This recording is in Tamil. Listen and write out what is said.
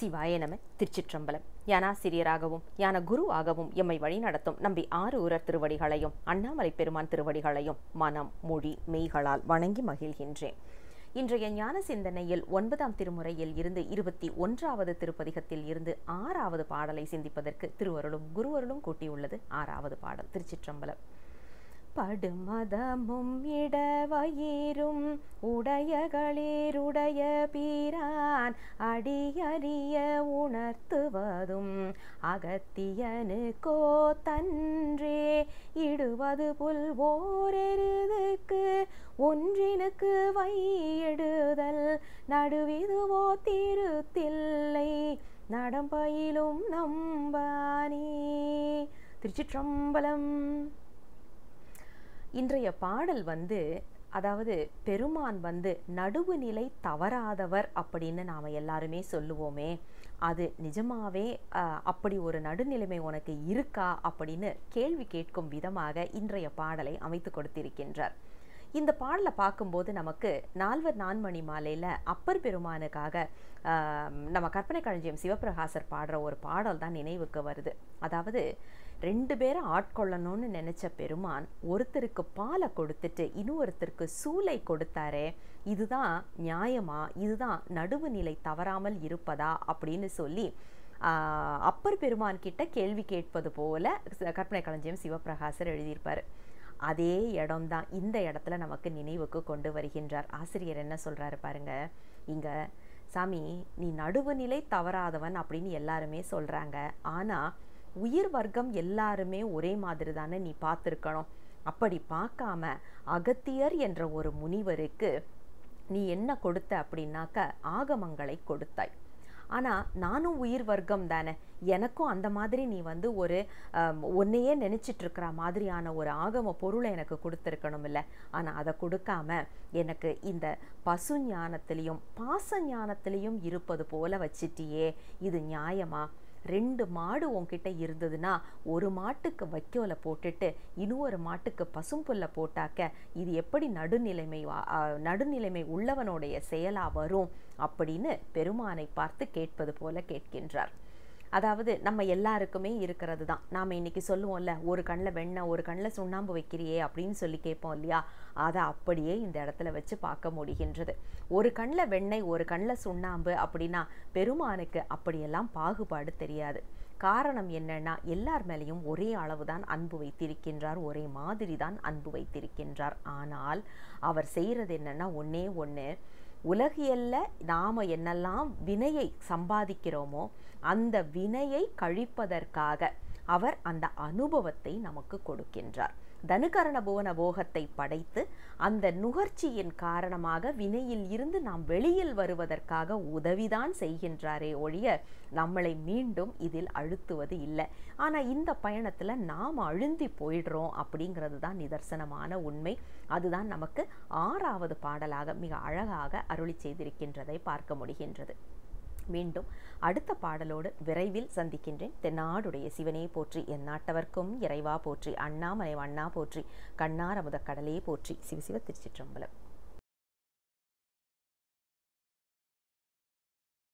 சிவாயனமே திருச்சிற்றம்பலம் யானாசிரியராகவும் யான குருவாகவும் எம்மை வழிநடத்தும் நம்பி ஆறு உரர் திருவடிகளையும் அண்ணாமலை பெருமான் திருவடிகளையும் மனம் மொழி மெய்களால் வணங்கி மகிழ்கின்றேன் இன்றைய ஞான சிந்தனையில் ஒன்பதாம் திருமுறையில் இருந்து இருபத்தி ஒன்றாவது திருப்பதிகத்தில் இருந்து ஆறாவது பாடலை சிந்திப்பதற்கு திருவருளும் குருவருளும் கூட்டியுள்ளது ஆறாவது பாடல் திருச்சிற்றம்பலம் படுமதமும் இடவயிரும் உடையகளேருடைய பீரான் அடியறிய உணர்த்துவதும் அகத்தியனு கோ தன்றே இடுவது புல் ஓரெருதுக்கு ஒன்றினுக்கு வையிடுதல் நடுவிதுவோ திருத்தில்லை நடம்பயிலும் நம்பானே திருச்சிற்றம்பலம் இன்றைய பாடல் வந்து அதாவது பெருமான் வந்து நடுவு நிலை தவறாதவர் அப்படின்னு நாம் எல்லாருமே சொல்லுவோமே அது நிஜமாவே அப்படி ஒரு நடுநிலைமை உனக்கு இருக்கா அப்படின்னு கேள்வி கேட்கும் விதமாக இன்றைய பாடலை அமைத்து கொடுத்திருக்கின்றார் இந்த பாடலை பார்க்கும்போது நமக்கு நால்வர் நான்மணி மாலையில் அப்பர் பெருமானுக்காக நம்ம கற்பனை களஞ்சியம் சிவபிரகாசர் பாடுற ஒரு பாடல் தான் நினைவுக்கு வருது அதாவது ரெண்டு பேரை ஆட்கொள்ளணும்னு நினச்ச பெருமான் ஒருத்தருக்கு பாலை கொடுத்துட்டு இன்னொருத்தருக்கு சூளை கொடுத்தாரே இதுதான் நியாயமா இதுதான் நடுவு நிலை தவறாமல் இருப்பதா அப்படின்னு சொல்லி அப்பர் பெருமான் கிட்ட கேள்வி கேட்பது போல கற்பனை களஞ்சியம் சிவபிரகாசர் எழுதியிருப்பார் அதே இடம்தான் இந்த இடத்துல நமக்கு நினைவுக்கு கொண்டு வருகின்றார் ஆசிரியர் என்ன சொல்கிறாரு பாருங்க இங்கே சாமி நீ நடுவுநிலை தவறாதவன் அப்படின்னு எல்லாருமே சொல்கிறாங்க ஆனால் உயிர் வர்க்கம் எல்லாருமே ஒரே மாதிரி தானே நீ பார்த்துருக்கணும் அப்படி பார்க்காம அகத்தியர் என்ற ஒரு முனிவருக்கு நீ என்ன கொடுத்த அப்படின்னாக்க ஆகமங்களை கொடுத்தாய் ஆனால் நானும் உயிர் வர்க்கம் தானே எனக்கும் அந்த மாதிரி நீ வந்து ஒரு நினச்சிட்டு இருக்கிற மாதிரியான ஒரு ஆகம பொருளை எனக்கு கொடுத்துருக்கணும் இல்லை ஆனால் அதை கொடுக்காம எனக்கு இந்த பசு ஞானத்திலையும் பாச ஞானத்திலையும் இருப்பது போல வச்சிட்டியே இது நியாயமா ரெண்டு மாடு உன்கிட்ட இருந்ததுன்னா ஒரு மாட்டுக்கு வைக்கோலை போட்டுட்டு இன்னொரு மாட்டுக்கு பசும்புல்லை போட்டாக்க இது எப்படி நடுநிலைமை நடுநிலைமை உள்ளவனுடைய செயலாக வரும் அப்படின்னு பெருமானை பார்த்து கேட்பது போல கேட்கின்றார் அதாவது நம்ம எல்லாருக்குமே இருக்கிறது தான் நாம் இன்றைக்கி சொல்லுவோம்ல ஒரு கண்ணில் வெண்ணை ஒரு கண்ணில் சுண்ணாம்பு வைக்கிறியே அப்படின்னு சொல்லி கேட்போம் இல்லையா அதை அப்படியே இந்த இடத்துல வச்சு பார்க்க முடிகின்றது ஒரு கண்ணில் வெண்ணெய் ஒரு கண்ணில் சுண்ணாம்பு அப்படின்னா பெருமானுக்கு அப்படியெல்லாம் பாகுபாடு தெரியாது காரணம் என்னன்னா எல்லார் மேலேயும் ஒரே அளவு தான் அன்பு வைத்திருக்கின்றார் ஒரே மாதிரி தான் அன்பு வைத்திருக்கின்றார் ஆனால் அவர் செய்கிறது என்னென்னா ஒன்றே ஒன்று உலகியல்ல நாம என்னெல்லாம் வினையை சம்பாதிக்கிறோமோ அந்த வினையை கழிப்பதற்காக அவர் அந்த அனுபவத்தை நமக்கு கொடுக்கின்றார் தனுகரண புவன போகத்தை படைத்து அந்த நுகர்ச்சியின் காரணமாக வினையில் இருந்து நாம் வெளியில் வருவதற்காக உதவிதான் செய்கின்றாரே ஒழிய நம்மளை மீண்டும் இதில் அழுத்துவது இல்லை ஆனால் இந்த பயணத்தில் நாம் அழுந்தி போயிடுறோம் அப்படிங்கிறது தான் நிதர்சனமான உண்மை அதுதான் நமக்கு ஆறாவது பாடலாக மிக அழகாக அருளி செய்திருக்கின்றதை பார்க்க முடிகின்றது மீண்டும் அடுத்த பாடலோடு விரைவில் சந்திக்கின்றேன் தென்னாடுடைய சிவனே போற்றி என் நாட்டவர்க்கும் இறைவா போற்றி அண்ணாமலை அண்ணா போற்றி கண்ணாரமுத கடலே போற்றி சிவசிவ திருச்சிற்றம்பலம்